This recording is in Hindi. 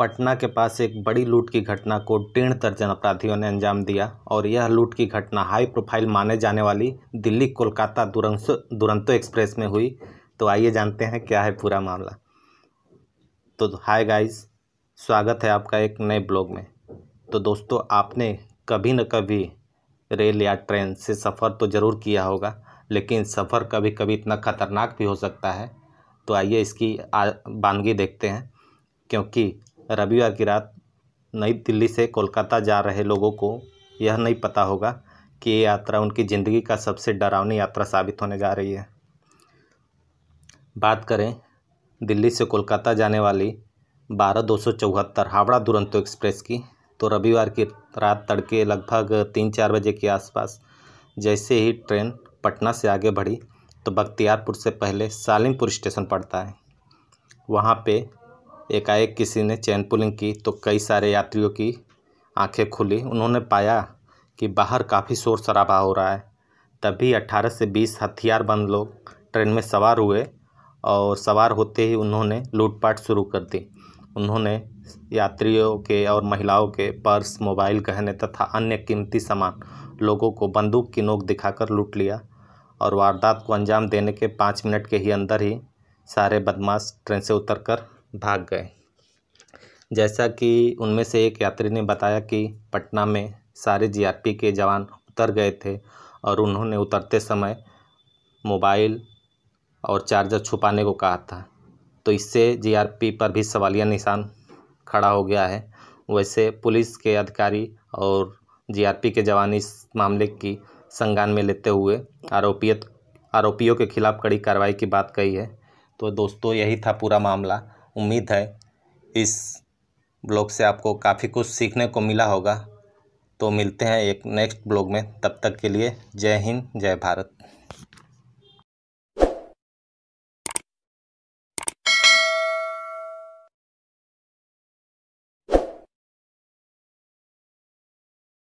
पटना के पास एक बड़ी लूट की घटना को डेढ़ दर्जन अपराधियों ने अंजाम दिया और यह लूट की घटना हाई प्रोफाइल माने जाने वाली दिल्ली कोलकाता दुरंसो दुरंतो एक्सप्रेस में हुई तो आइए जानते हैं क्या है पूरा मामला तो हाय गाइस स्वागत है आपका एक नए ब्लॉग में तो दोस्तों आपने कभी न कभी रेल या ट्रेन से सफ़र तो ज़रूर किया होगा लेकिन सफ़र कभी कभी इतना ख़तरनाक भी हो सकता है तो आइए इसकी वानगी देखते हैं क्योंकि रविवार की रात नई दिल्ली से कोलकाता जा रहे लोगों को यह नहीं पता होगा कि ये यात्रा उनकी ज़िंदगी का सबसे डरावनी यात्रा साबित होने जा रही है बात करें दिल्ली से कोलकाता जाने वाली बारह दो सौ चौहत्तर हावड़ा दुरंतो एक्सप्रेस की तो रविवार की रात तड़के लगभग तीन चार बजे के आसपास जैसे ही ट्रेन पटना से आगे बढ़ी तो बख्तियारपुर से पहले सालिमपुर स्टेशन पड़ता है वहाँ पे एकाएक किसी ने चैन पुलिंग की तो कई सारे यात्रियों की आंखें खुली उन्होंने पाया कि बाहर काफ़ी शोर शराबा हो रहा है तभी 18 से 20 बंद लोग ट्रेन में सवार हुए और सवार होते ही उन्होंने लूटपाट शुरू कर दी उन्होंने यात्रियों के और महिलाओं के पर्स मोबाइल गहने तथा अन्य कीमती सामान लोगों को बंदूक की नोक दिखाकर लूट लिया और वारदात को अंजाम देने के पाँच मिनट के ही अंदर ही सारे बदमाश ट्रेन से उतरकर भाग गए जैसा कि उनमें से एक यात्री ने बताया कि पटना में सारे जीआरपी के जवान उतर गए थे और उन्होंने उतरते समय मोबाइल और चार्जर छुपाने को कहा था तो इससे जीआरपी पर भी सवालिया निशान खड़ा हो गया है वैसे पुलिस के अधिकारी और जीआरपी के जवान इस मामले की संज्ञान में लेते हुए आरोपियत आरोपियों के खिलाफ कड़ी कार्रवाई की बात कही है तो दोस्तों यही था पूरा मामला उम्मीद है इस ब्लॉग से आपको काफ़ी कुछ सीखने को मिला होगा तो मिलते हैं एक नेक्स्ट ब्लॉग में तब तक के लिए जय हिंद जय भारत